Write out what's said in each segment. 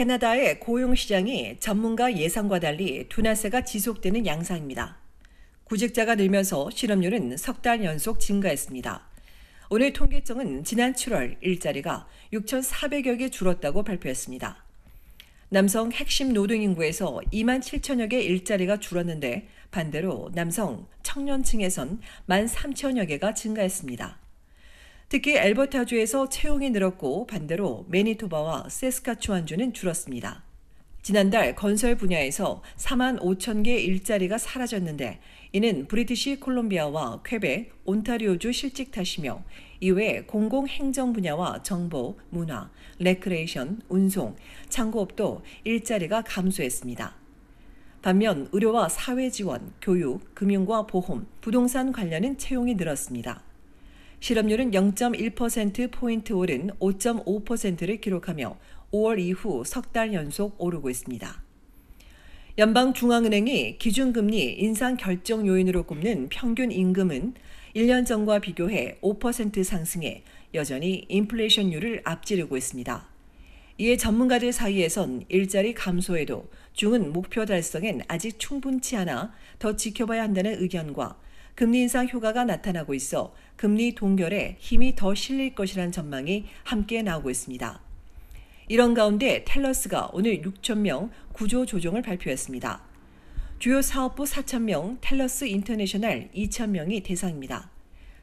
캐나다의 고용 시장이 전문가 예상과 달리 둔화세가 지속되는 양상입니다. 구직자가 늘면서 실업률은 석 달 연속 증가했습니다. 오늘 통계청은 지난 7월 일자리가 6,400여 개 줄었다고 발표했습니다. 남성 핵심 노동 인구에서 2만 7천여 개 일자리가 줄었는데 반대로 남성 청년층에선 1만 3천여 개가 증가했습니다. 특히 엘버타주에서 채용이 늘었고 반대로 매니토바와 세스카추안주는 줄었습니다. 지난달 건설 분야에서 4만 5천 개 일자리가 사라졌는데 이는 브리티시 콜롬비아와 퀘벡, 온타리오주 실직 탓이며 이외 공공행정 분야와 정보, 문화, 레크레이션, 운송, 창고업도 일자리가 감소했습니다. 반면 의료와 사회 지원, 교육, 금융과 보험, 부동산 관련은 채용이 늘었습니다. 실업률은 0.1%포인트 오른 5.5%를 기록하며 5월 이후 석 달 연속 오르고 있습니다. 연방중앙은행이 기준금리 인상 결정 요인으로 꼽는 평균 임금은 1년 전과 비교해 5% 상승해 여전히 인플레이션율을 앞지르고 있습니다. 이에 전문가들 사이에선 일자리 감소에도 중은 목표 달성엔 아직 충분치 않아 더 지켜봐야 한다는 의견과 금리 인상 효과가 나타나고 있어 금리 동결에 힘이 더 실릴 것이란 전망이 함께 나오고 있습니다. 이런 가운데 텔러스가 오늘 6 0명 구조 조정을 발표했습니다. 주요 사업부 4 0명 텔러스 인터내셔널 2 0명이 대상입니다.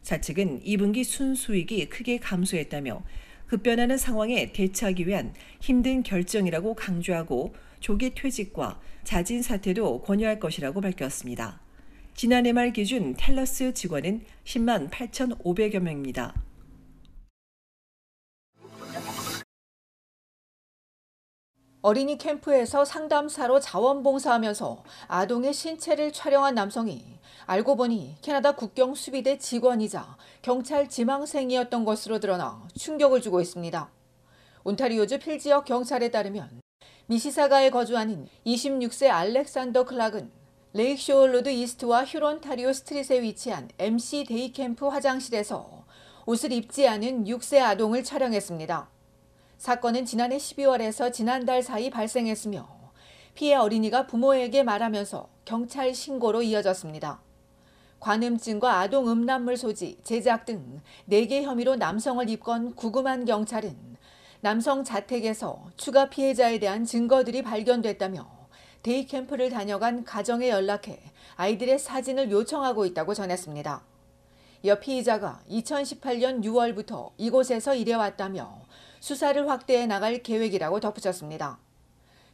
사측은 2분기 순수익이 크게 감소했다며 급변하는 상황에 대처하기 위한 힘든 결정이라고 강조하고 조기 퇴직과 자진 사퇴도 권유할 것이라고 밝혔습니다. 지난해 말 기준 텔러스 직원은 10만 8,500여 명입니다. 어린이 캠프에서 상담사로 자원봉사하면서 아동의 신체를 촬영한 남성이 알고 보니 캐나다 국경 수비대 직원이자 경찰 지망생이었던 것으로 드러나 충격을 주고 있습니다. 온타리오주 필 지역 경찰에 따르면 미시사가에 거주하는 26세 알렉산더 클락은 레이쇼어 로드 이스트와 휴런타리오 스트릿에 위치한 MC 데이 캠프 화장실에서 옷을 입지 않은 6세 아동을 촬영했습니다. 사건은 지난해 12월에서 지난달 사이 발생했으며 피해 어린이가 부모에게 말하면서 경찰 신고로 이어졌습니다. 관음증과 아동 음란물 소지, 제작 등 4개 혐의로 남성을 입건 구금한 경찰은 남성 자택에서 추가 피해자에 대한 증거들이 발견됐다며 데이 캠프를 다녀간 가정에 연락해 아이들의 사진을 요청하고 있다고 전했습니다. 여 피의자가 2018년 6월부터 이곳에서 일해왔다며 수사를 확대해 나갈 계획이라고 덧붙였습니다.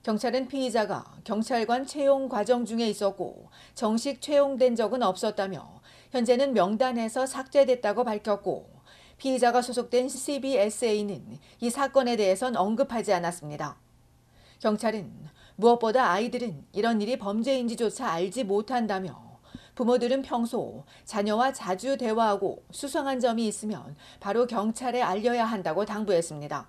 경찰은 피의자가 경찰관 채용 과정 중에 있었고 정식 채용된 적은 없었다며 현재는 명단에서 삭제됐다고 밝혔고 피의자가 소속된 CBSA는 이 사건에 대해선 언급하지 않았습니다. 경찰은 무엇보다 아이들은 이런 일이 범죄인지조차 알지 못한다며 부모들은 평소 자녀와 자주 대화하고 수상한 점이 있으면 바로 경찰에 알려야 한다고 당부했습니다.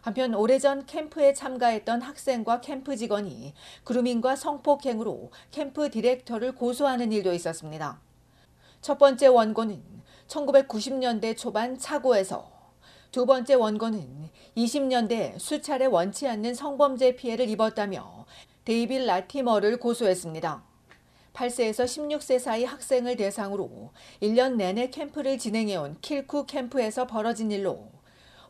한편 오래전 캠프에 참가했던 학생과 캠프 직원이 그루밍과 성폭행으로 캠프 디렉터를 고소하는 일도 있었습니다. 첫 번째 원고는 1990년대 초반 차고에서 두 번째 원고는 20년대 수차례 원치 않는 성범죄 피해를 입었다며 데이빌 라티머를 고소했습니다. 8세에서 16세 사이 학생을 대상으로 1년 내내 캠프를 진행해온 킬쿠 캠프에서 벌어진 일로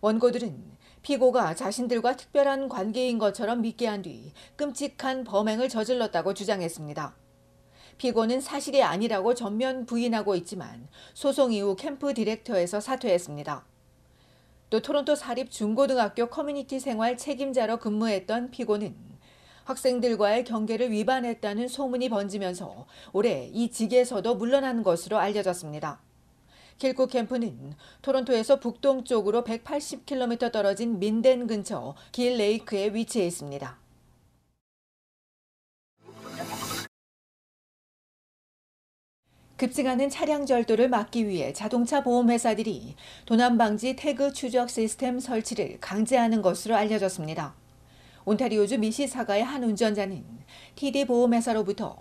원고들은 피고가 자신들과 특별한 관계인 것처럼 믿게 한 뒤 끔찍한 범행을 저질렀다고 주장했습니다. 피고는 사실이 아니라고 전면 부인하고 있지만 소송 이후 캠프 디렉터에서 사퇴했습니다. 또 토론토 사립 중고등학교 커뮤니티 생활 책임자로 근무했던 피고는 학생들과의 경계를 위반했다는 소문이 번지면서 올해 이 직에서도 물러난 것으로 알려졌습니다. 킬코 캠프는 토론토에서 북동쪽으로 180km 떨어진 민덴 근처 길 레이크에 위치해 있습니다. 급증하는 차량 절도를 막기 위해 자동차 보험회사들이 도난방지 태그 추적 시스템 설치를 강제하는 것으로 알려졌습니다. 온타리오주 미시사가의 한 운전자는 TD 보험회사로부터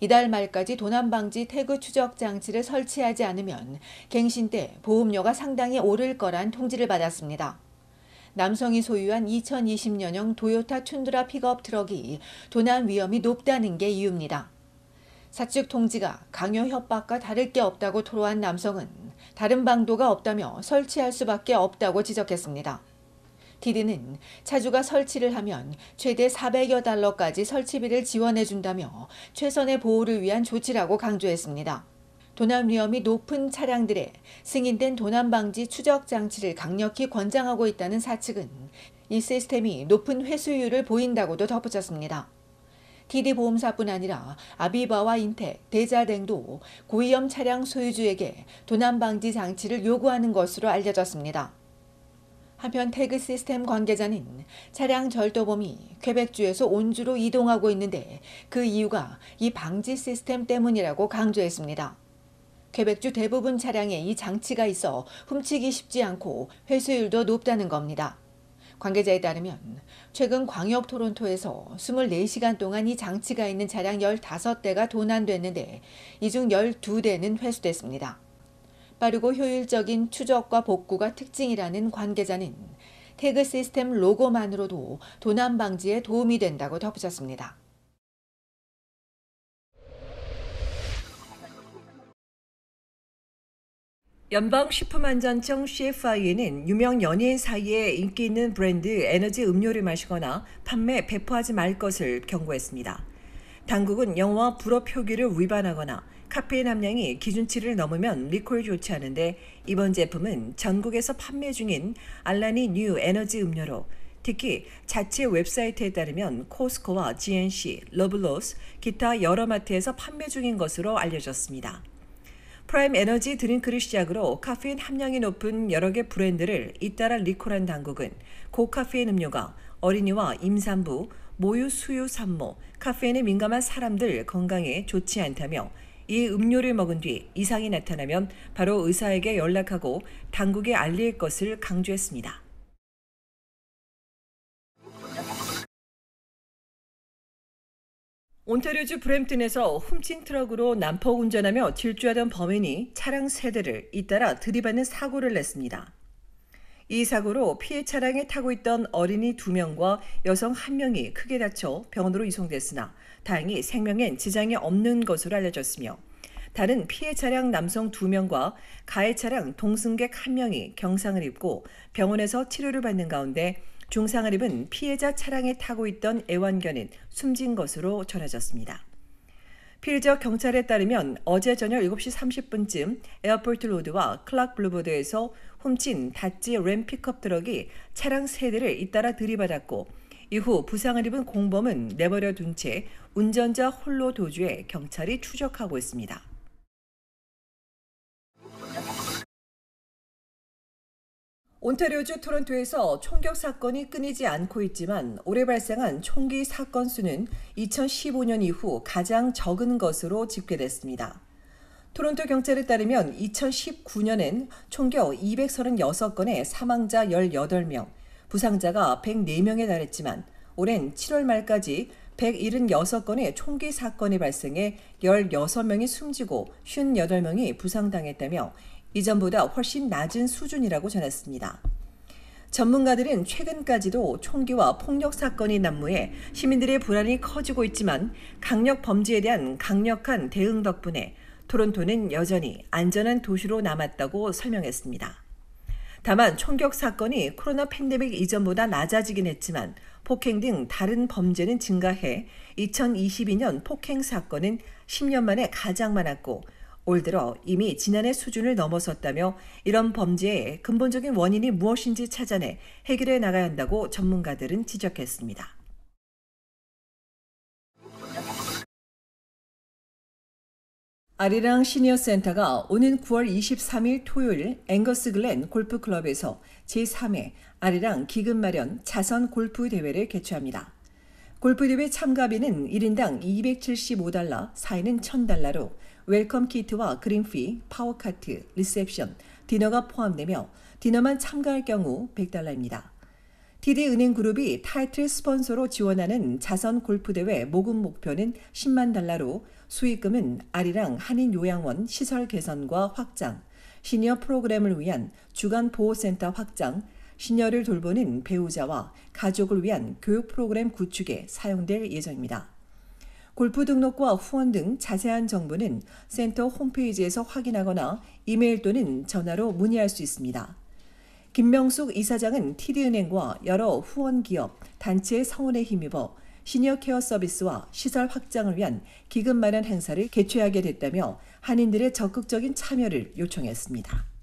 이달 말까지 도난방지 태그 추적 장치를 설치하지 않으면 갱신 때 보험료가 상당히 오를 거란 통지를 받았습니다. 남성이 소유한 2020년형 도요타 춘드라 픽업 트럭이 도난 위험이 높다는 게 이유입니다. 사측 통지가 강요 협박과 다를 게 없다고 토로한 남성은 다른 방도가 없다며 설치할 수밖에 없다고 지적했습니다. 디디는 차주가 설치를 하면 최대 400여 달러까지 설치비를 지원해준다며 최선의 보호를 위한 조치라고 강조했습니다. 도난 위험이 높은 차량들의 승인된 도난 방지 추적 장치를 강력히 권장하고 있다는 사측은 이 시스템이 높은 회수율을 보인다고도 덧붙였습니다. t d 보험사뿐 아니라 아비바와 인텍, 대자 등도 고위험 차량 소유주에게 도난방지 장치를 요구하는 것으로 알려졌습니다. 한편 태그 시스템 관계자는 차량 절도범이 쾌백주에서 온주로 이동하고 있는데 그 이유가 이 방지 시스템 때문이라고 강조했습니다. 쾌백주 대부분 차량에 이 장치가 있어 훔치기 쉽지 않고 회수율도 높다는 겁니다. 관계자에 따르면 최근 광역 토론토에서 24시간 동안 이 장치가 있는 차량 15대가 도난됐는데 이 중 12대는 회수됐습니다. 빠르고 효율적인 추적과 복구가 특징이라는 관계자는 태그 시스템 로고만으로도 도난 방지에 도움이 된다고 덧붙였습니다. 연방식품안전청 CFI에는 유명 연예인 사이에 인기 있는 브랜드 에너지 음료를 마시거나 판매, 배포하지 말 것을 경고했습니다. 당국은 영어 불어 표기를 위반하거나 카페인 함량이 기준치를 넘으면 리콜 조치하는데 이번 제품은 전국에서 판매 중인 알라니 뉴 에너지 음료로 특히 자체 웹사이트에 따르면 코스코와 GNC, 러블로스, 기타 여러 마트에서 판매 중인 것으로 알려졌습니다. 프라임 에너지 드링크를 시작으로 카페인 함량이 높은 여러 개 브랜드를 잇따라 리콜한 당국은 고카페인 음료가 어린이와 임산부, 모유 수유 산모, 카페인에 민감한 사람들 건강에 좋지 않다며 이 음료를 먹은 뒤 이상이 나타나면 바로 의사에게 연락하고 당국에 알릴 것을 강조했습니다. 온타리오주 브램튼에서 훔친 트럭으로 난폭 운전하며 질주하던 범인이 차량 세대를 잇따라 들이받는 사고를 냈습니다. 이 사고로 피해 차량에 타고 있던 어린이 2명과 여성 1명이 크게 다쳐 병원으로 이송됐으나 다행히 생명엔 지장이 없는 것으로 알려졌으며 다른 피해 차량 남성 2명과 가해 차량 동승객 1명이 경상을 입고 병원에서 치료를 받는 가운데 중상을 입은 피해자 차량에 타고 있던 애완견인 숨진 것으로 전해졌습니다. 필적 경찰에 따르면 어제 저녁 7시 30분쯤 에어포트 로드와 클락 블루보드에서 훔친 닷지 램 픽업 트럭이 차량 세대를 잇따라 들이받았고 이후 부상을 입은 공범은 내버려 둔 채 운전자 홀로 도주해 경찰이 추적하고 있습니다. 온타리오주 토론토에서 총격 사건이 끊이지 않고 있지만 올해 발생한 총기 사건 수는 2015년 이후 가장 적은 것으로 집계됐습니다. 토론토 경찰에 따르면 2019년엔 총격 236건의 사망자 18명, 부상자가 104명에 달했지만 올해는 7월 말까지 176건의 총기 사건이 발생해 16명이 숨지고 58명이 부상당했다며 이전보다 훨씬 낮은 수준이라고 전했습니다. 전문가들은 최근까지도 총기와 폭력 사건이 난무해 시민들의 불안이 커지고 있지만 강력 범죄에 대한 강력한 대응 덕분에 토론토는 여전히 안전한 도시로 남았다고 설명했습니다. 다만 총격 사건이 코로나 팬데믹 이전보다 낮아지긴 했지만 폭행 등 다른 범죄는 증가해 2022년 폭행 사건은 10년 만에 가장 많았고 올 들어 이미 지난해 수준을 넘어섰다며 이런 범죄의 근본적인 원인이 무엇인지 찾아내 해결해 나가야 한다고 전문가들은 지적했습니다. 아리랑 시니어 센터가 오는 9월 23일 토요일 앵거스 글렌 골프클럽에서 제3회 아리랑 기금 마련 자선 골프 대회를 개최합니다. 골프대회 참가비는 1인당 275달러, 4인은 1000달러로 웰컴 키트와 그린피, 파워카트, 리셉션, 디너가 포함되며 디너만 참가할 경우 100달러입니다. DD은행그룹이 타이틀 스폰서로 지원하는 자선 골프대회 모금 목표는 10만 달러로 수익금은 아리랑 한인요양원 시설 개선과 확장, 시니어 프로그램을 위한 주간 보호센터 확장, 신녀를 돌보는 배우자와 가족을 위한 교육 프로그램 구축에 사용될 예정입니다. 골프 등록과 후원 등 자세한 정보는 센터 홈페이지에서 확인하거나 이메일 또는 전화로 문의할 수 있습니다. 김명숙 이사장은 TD은행과 여러 후원 기업, 단체의 성원에 힘입어 시니어 케어 서비스와 시설 확장을 위한 기금 마련 행사를 개최하게 됐다며 한인들의 적극적인 참여를 요청했습니다.